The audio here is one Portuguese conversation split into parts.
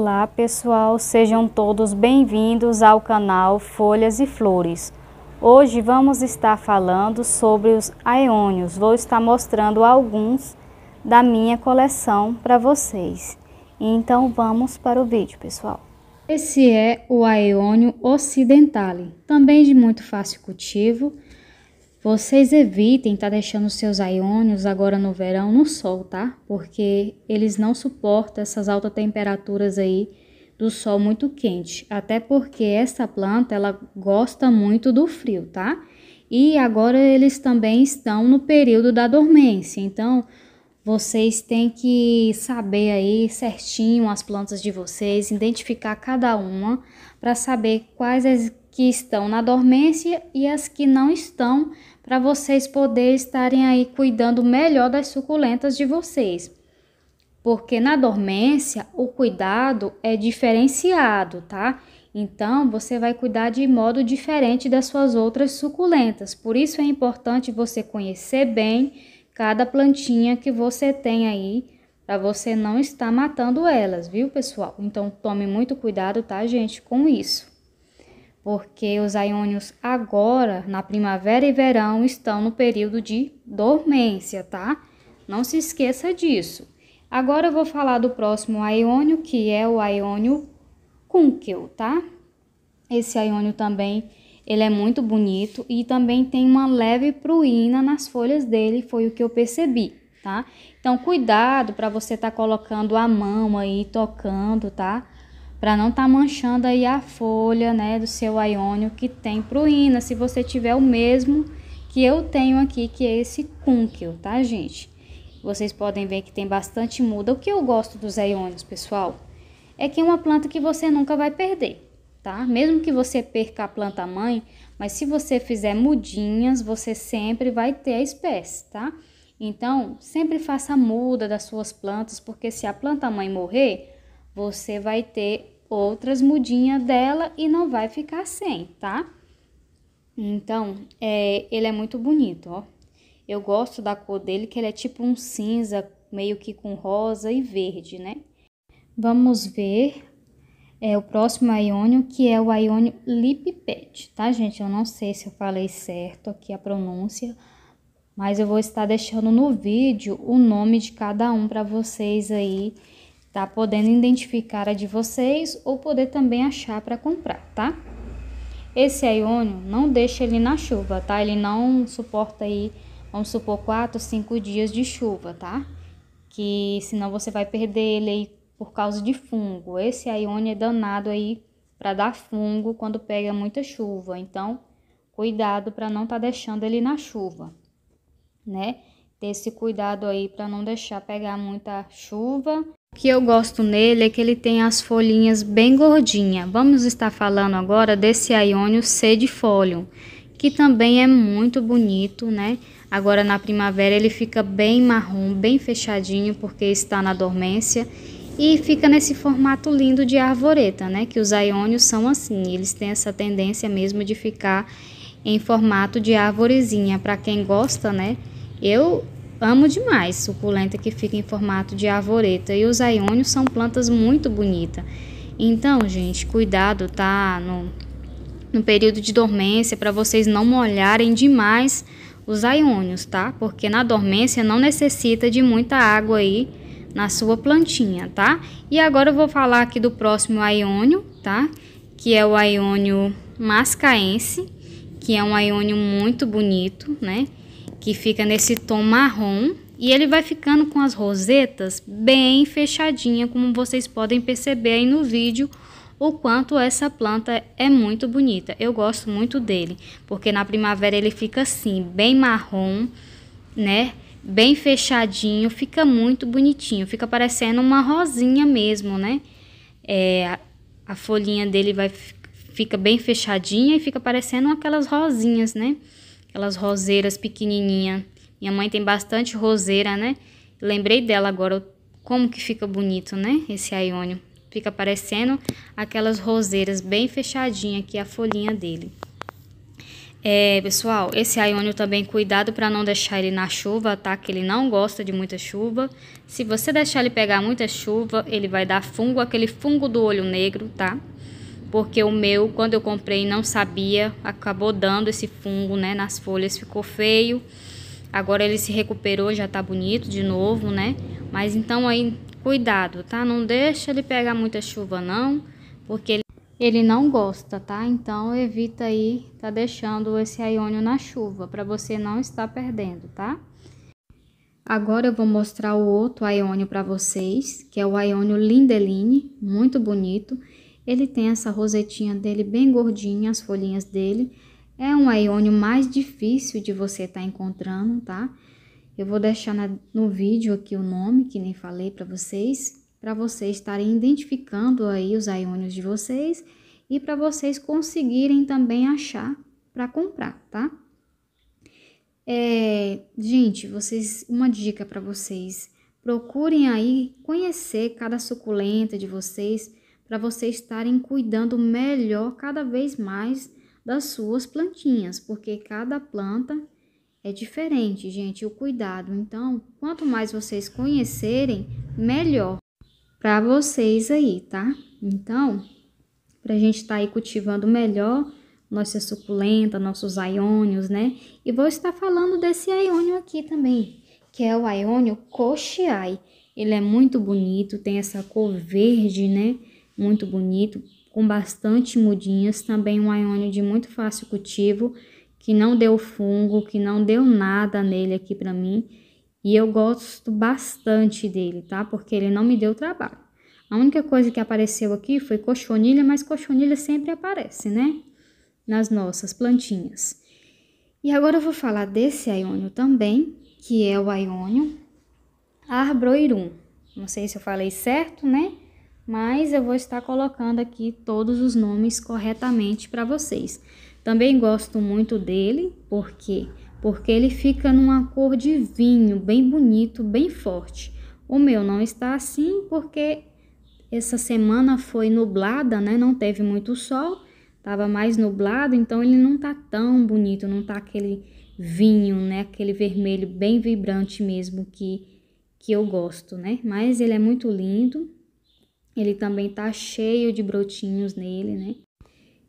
Olá pessoal, sejam todos bem-vindos ao canal Folhas e Flores. Hoje vamos estar falando sobre os aeônios, vou estar mostrando alguns da minha coleção para vocês. Então vamos para o vídeo pessoal. Esse é o aeônio ocidentale, também de muito fácil cultivo vocês evitem estar tá deixando seus aiônios agora no verão no sol, tá? Porque eles não suportam essas altas temperaturas aí do sol muito quente. Até porque essa planta ela gosta muito do frio, tá? E agora eles também estão no período da dormência. Então, vocês têm que saber aí certinho as plantas de vocês, identificar cada uma para saber quais as que estão na dormência e as que não estão, para vocês poderem estarem aí cuidando melhor das suculentas de vocês. Porque na dormência o cuidado é diferenciado, tá? Então você vai cuidar de modo diferente das suas outras suculentas. Por isso é importante você conhecer bem cada plantinha que você tem aí para você não estar matando elas, viu, pessoal? Então tome muito cuidado, tá, gente, com isso porque os iônios agora, na primavera e verão, estão no período de dormência, tá? Não se esqueça disso. Agora eu vou falar do próximo iônio, que é o iônio cúnqueo, tá? Esse iônio também, ele é muito bonito e também tem uma leve pruína nas folhas dele, foi o que eu percebi, tá? Então, cuidado para você estar tá colocando a mão aí, tocando, tá? para não estar tá manchando aí a folha, né, do seu iônio que tem pruína, se você tiver o mesmo que eu tenho aqui, que é esse cúnquio, tá, gente? Vocês podem ver que tem bastante muda. O que eu gosto dos iônios, pessoal, é que é uma planta que você nunca vai perder, tá? Mesmo que você perca a planta mãe, mas se você fizer mudinhas, você sempre vai ter a espécie, tá? Então, sempre faça muda das suas plantas, porque se a planta mãe morrer, você vai ter outras mudinhas dela e não vai ficar sem, tá? Então, é, ele é muito bonito, ó. Eu gosto da cor dele, que ele é tipo um cinza, meio que com rosa e verde, né? Vamos ver é o próximo Ionio, que é o Iônio Lipipet, tá, gente? Eu não sei se eu falei certo aqui a pronúncia, mas eu vou estar deixando no vídeo o nome de cada um para vocês aí tá? Podendo identificar a de vocês ou poder também achar para comprar, tá? Esse iônio, não deixa ele na chuva, tá? Ele não suporta aí, vamos supor, quatro cinco dias de chuva, tá? Que senão você vai perder ele aí por causa de fungo. Esse iônio é danado aí para dar fungo quando pega muita chuva. Então, cuidado para não estar tá deixando ele na chuva, né? Ter esse cuidado aí para não deixar pegar muita chuva que eu gosto nele é que ele tem as folhinhas bem gordinha. Vamos estar falando agora desse Iônio Sedifolium, que também é muito bonito, né? Agora na primavera ele fica bem marrom, bem fechadinho, porque está na dormência. E fica nesse formato lindo de arvoreta, né? Que os Iônios são assim, eles têm essa tendência mesmo de ficar em formato de arvorezinha. Para quem gosta, né? Eu Amo demais suculenta que fica em formato de arvoreta e os aiônios são plantas muito bonitas. Então, gente, cuidado, tá? No, no período de dormência para vocês não molharem demais os aiônios, tá? Porque na dormência não necessita de muita água aí na sua plantinha, tá? E agora eu vou falar aqui do próximo aiônio, tá? Que é o aiônio mascaense, que é um aiônio muito bonito, né? que fica nesse tom marrom e ele vai ficando com as rosetas bem fechadinha, como vocês podem perceber aí no vídeo o quanto essa planta é muito bonita. Eu gosto muito dele, porque na primavera ele fica assim, bem marrom, né? Bem fechadinho, fica muito bonitinho, fica parecendo uma rosinha mesmo, né? É, a folhinha dele vai fica bem fechadinha e fica parecendo aquelas rosinhas, né? aquelas roseiras pequenininha. Minha mãe tem bastante roseira, né? Lembrei dela agora, como que fica bonito, né? Esse aiônio. Fica parecendo aquelas roseiras bem fechadinha aqui a folhinha dele. É, pessoal, esse aiônio também cuidado para não deixar ele na chuva, tá? Que ele não gosta de muita chuva. Se você deixar ele pegar muita chuva, ele vai dar fungo, aquele fungo do olho negro, tá? porque o meu, quando eu comprei, não sabia, acabou dando esse fungo, né, nas folhas, ficou feio. Agora ele se recuperou, já tá bonito de novo, né? Mas então aí, cuidado, tá? Não deixa ele pegar muita chuva não, porque ele, ele não gosta, tá? Então evita aí tá deixando esse aiônio na chuva, para você não estar perdendo, tá? Agora eu vou mostrar o outro aiônio para vocês, que é o aiônio Lindeline, muito bonito. Ele tem essa rosetinha dele bem gordinha, as folhinhas dele. É um aiônio mais difícil de você estar tá encontrando, tá? Eu vou deixar na, no vídeo aqui o nome, que nem falei para vocês, para vocês estarem identificando aí os aiônios de vocês e para vocês conseguirem também achar para comprar, tá? É, gente, vocês, uma dica para vocês, procurem aí conhecer cada suculenta de vocês, para vocês estarem cuidando melhor cada vez mais das suas plantinhas, porque cada planta é diferente, gente, o cuidado. Então, quanto mais vocês conhecerem, melhor para vocês aí, tá? Então, para a gente estar tá aí cultivando melhor nossa suculenta, nossos aiônios, né? E vou estar falando desse aiônio aqui também, que é o aiônio coxiai. Ele é muito bonito, tem essa cor verde, né? muito bonito, com bastante mudinhas, também um aiônio de muito fácil cultivo, que não deu fungo, que não deu nada nele aqui para mim, e eu gosto bastante dele, tá? Porque ele não me deu trabalho. A única coisa que apareceu aqui foi cochonilha, mas cochonilha sempre aparece, né? Nas nossas plantinhas. E agora eu vou falar desse aiônio também, que é o aiônio arbroirum. Não sei se eu falei certo, né? mas eu vou estar colocando aqui todos os nomes corretamente para vocês. Também gosto muito dele, por quê? Porque ele fica numa cor de vinho, bem bonito, bem forte. O meu não está assim porque essa semana foi nublada, né? Não teve muito sol, estava mais nublado, então ele não está tão bonito, não está aquele vinho, né? Aquele vermelho bem vibrante mesmo que que eu gosto, né? Mas ele é muito lindo, ele também tá cheio de brotinhos nele, né?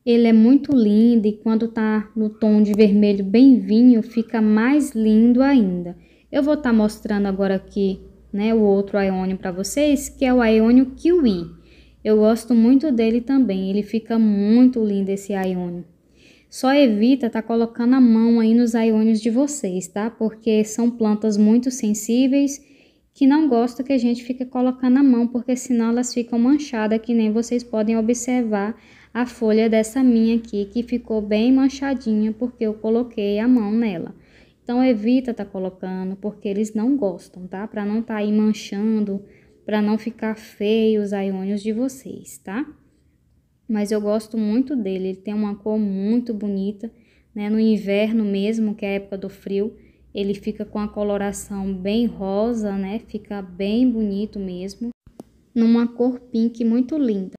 Ele é muito lindo e quando tá no tom de vermelho bem vinho, fica mais lindo ainda. Eu vou estar tá mostrando agora aqui, né, o outro Aeônio para vocês, que é o Aeônio Kiwi. Eu gosto muito dele também, ele fica muito lindo esse Aeônio. Só evita tá colocando a mão aí nos Aeônios de vocês, tá? Porque são plantas muito sensíveis que não gosto que a gente fique colocando a mão, porque senão elas ficam manchadas, que nem vocês podem observar a folha dessa minha aqui, que ficou bem manchadinha, porque eu coloquei a mão nela. Então, evita tá colocando, porque eles não gostam, tá? Pra não tá aí manchando, pra não ficar feio os aiônios de vocês, tá? Mas eu gosto muito dele, ele tem uma cor muito bonita, né? No inverno mesmo, que é a época do frio, ele fica com a coloração bem rosa, né? Fica bem bonito mesmo, numa cor pink muito linda.